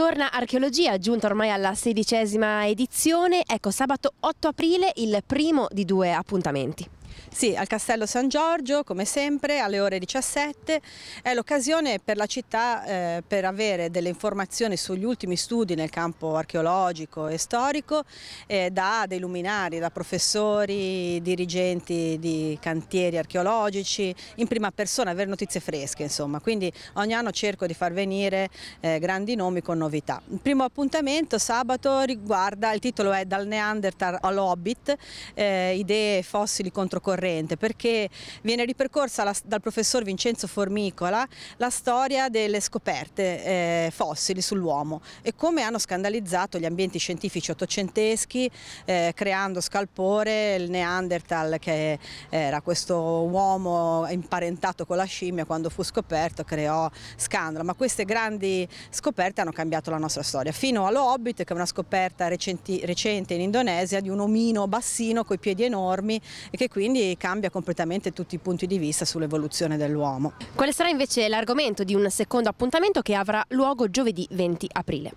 Torna Archeologia, giunta ormai alla sedicesima edizione, ecco sabato 8 aprile il primo di due appuntamenti. Sì, al Castello San Giorgio, come sempre, alle ore 17. È l'occasione per la città eh, per avere delle informazioni sugli ultimi studi nel campo archeologico e storico eh, da dei luminari, da professori, dirigenti di cantieri archeologici, in prima persona, avere notizie fresche, insomma. Quindi ogni anno cerco di far venire eh, grandi nomi con novità. Il primo appuntamento sabato riguarda, il titolo è Dal Neanderthal all'Hobbit, eh, idee fossili contro controcorrente perché viene ripercorsa la, dal professor Vincenzo Formicola la storia delle scoperte eh, fossili sull'uomo e come hanno scandalizzato gli ambienti scientifici ottocenteschi eh, creando scalpore il Neanderthal che era questo uomo imparentato con la scimmia quando fu scoperto creò scandalo ma queste grandi scoperte hanno cambiato la nostra storia fino all'Hobbit che è una scoperta recenti, recente in Indonesia di un omino bassino coi piedi enormi e che quindi quindi cambia completamente tutti i punti di vista sull'evoluzione dell'uomo. Quale sarà invece l'argomento di un secondo appuntamento che avrà luogo giovedì 20 aprile?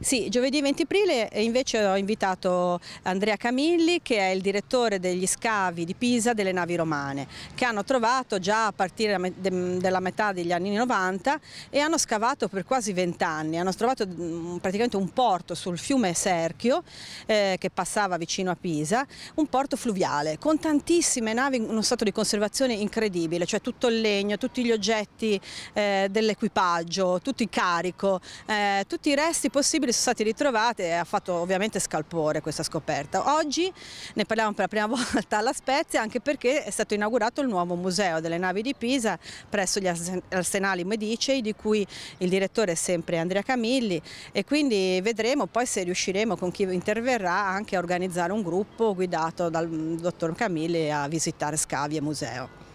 Sì, giovedì 20 aprile invece ho invitato Andrea Camilli che è il direttore degli scavi di Pisa delle navi romane che hanno trovato già a partire dalla metà degli anni 90 e hanno scavato per quasi 20 anni, hanno trovato mm, praticamente un porto sul fiume Serchio eh, che passava vicino a Pisa, un porto fluviale con tantissimi tantissime navi in uno stato di conservazione incredibile, cioè tutto il legno, tutti gli oggetti eh, dell'equipaggio, tutto il carico, eh, tutti i resti possibili sono stati ritrovati e ha fatto ovviamente scalpore questa scoperta. Oggi ne parliamo per la prima volta alla Spezia anche perché è stato inaugurato il nuovo museo delle navi di Pisa presso gli arsenali Medicei di cui il direttore è sempre Andrea Camilli e quindi vedremo poi se riusciremo con chi interverrà anche a organizzare un gruppo guidato dal dottor Camilli a visitare scavi e museo.